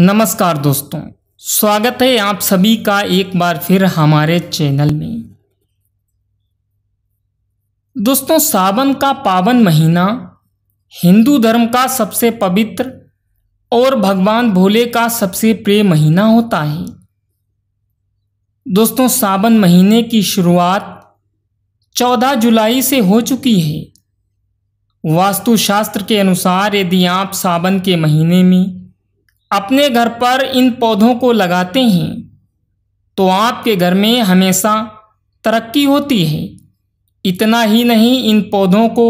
नमस्कार दोस्तों स्वागत है आप सभी का एक बार फिर हमारे चैनल में दोस्तों सावन का पावन महीना हिंदू धर्म का सबसे पवित्र और भगवान भोले का सबसे प्रिय महीना होता है दोस्तों सावन महीने की शुरुआत 14 जुलाई से हो चुकी है वास्तुशास्त्र के अनुसार यदि आप सावन के महीने में अपने घर पर इन पौधों को लगाते हैं तो आपके घर में हमेशा तरक्की होती है इतना ही नहीं इन पौधों को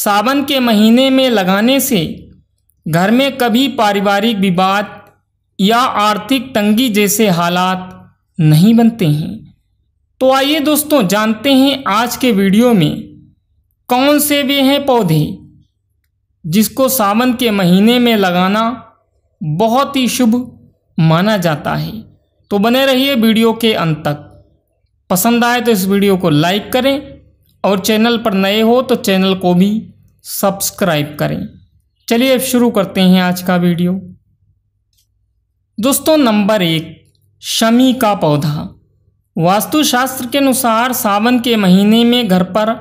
सावन के महीने में लगाने से घर में कभी पारिवारिक विवाद या आर्थिक तंगी जैसे हालात नहीं बनते हैं तो आइए दोस्तों जानते हैं आज के वीडियो में कौन से वे हैं पौधे जिसको सावन के महीने में लगाना बहुत ही शुभ माना जाता है तो बने रहिए वीडियो के अंत तक पसंद आए तो इस वीडियो को लाइक करें और चैनल पर नए हो तो चैनल को भी सब्सक्राइब करें चलिए अब शुरू करते हैं आज का वीडियो दोस्तों नंबर एक शमी का पौधा वास्तुशास्त्र के अनुसार सावन के महीने में घर पर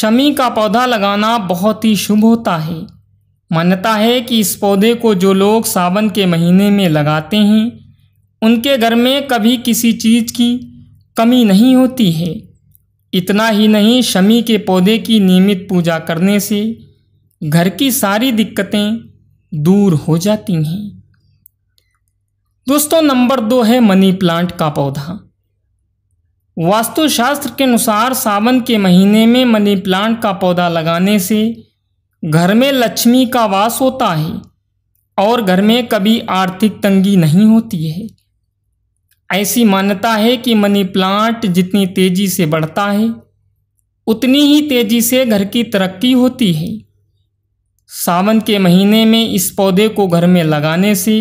शमी का पौधा लगाना बहुत ही शुभ होता है मान्यता है कि इस पौधे को जो लोग सावन के महीने में लगाते हैं उनके घर में कभी किसी चीज़ की कमी नहीं होती है इतना ही नहीं शमी के पौधे की नियमित पूजा करने से घर की सारी दिक्कतें दूर हो जाती हैं दोस्तों नंबर दो है मनी प्लांट का पौधा वास्तुशास्त्र के अनुसार सावन के महीने में मनी प्लांट का पौधा लगाने से घर में लक्ष्मी का वास होता है और घर में कभी आर्थिक तंगी नहीं होती है ऐसी मान्यता है कि मनी प्लांट जितनी तेज़ी से बढ़ता है उतनी ही तेज़ी से घर की तरक्की होती है सावन के महीने में इस पौधे को घर में लगाने से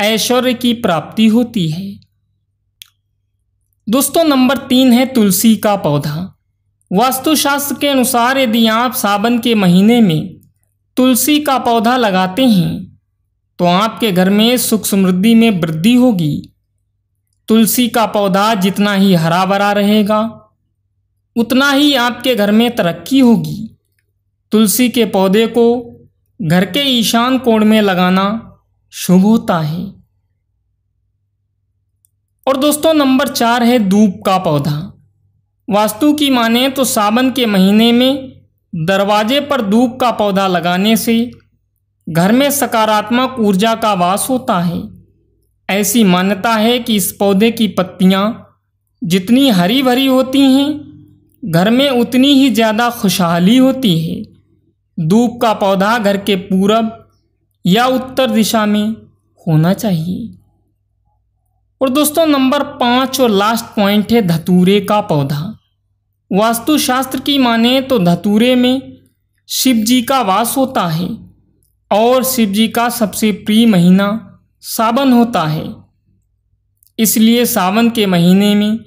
ऐश्वर्य की प्राप्ति होती है दोस्तों नंबर तीन है तुलसी का पौधा वास्तुशास्त्र के अनुसार यदि आप सावन के महीने में तुलसी का पौधा लगाते हैं तो आपके घर में सुख समृद्धि में वृद्धि होगी तुलसी का पौधा जितना ही हरा भरा रहेगा उतना ही आपके घर में तरक्की होगी तुलसी के पौधे को घर के ईशान कोण में लगाना शुभ होता है और दोस्तों नंबर चार है धूप का पौधा वास्तु की माने तो सावन के महीने में दरवाजे पर धूप का पौधा लगाने से घर में सकारात्मक ऊर्जा का वास होता है ऐसी मान्यता है कि इस पौधे की पत्तियाँ जितनी हरी भरी होती हैं घर में उतनी ही ज़्यादा खुशहाली होती है धूप का पौधा घर के पूरब या उत्तर दिशा में होना चाहिए और दोस्तों नंबर पाँच और लास्ट पॉइंट है धतूरे का पौधा वास्तुशास्त्र की माने तो धतूरे में शिव जी का वास होता है और शिव जी का सबसे प्रिय महीना सावन होता है इसलिए सावन के महीने में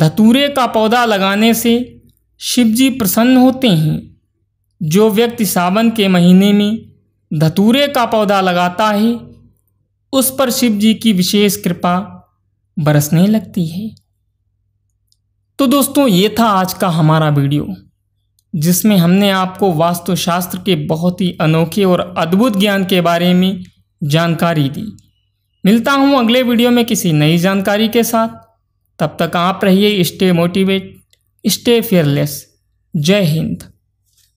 धतूरे का पौधा लगाने से शिव जी प्रसन्न होते हैं जो व्यक्ति सावन के महीने में धतूरे का पौधा लगाता है उस पर शिव जी की विशेष कृपा बरसने लगती है तो दोस्तों ये था आज का हमारा वीडियो जिसमें हमने आपको वास्तुशास्त्र के बहुत ही अनोखे और अद्भुत ज्ञान के बारे में जानकारी दी मिलता हूँ अगले वीडियो में किसी नई जानकारी के साथ तब तक आप रहिए स्टे मोटिवेट स्टे फेयरलेस जय हिंद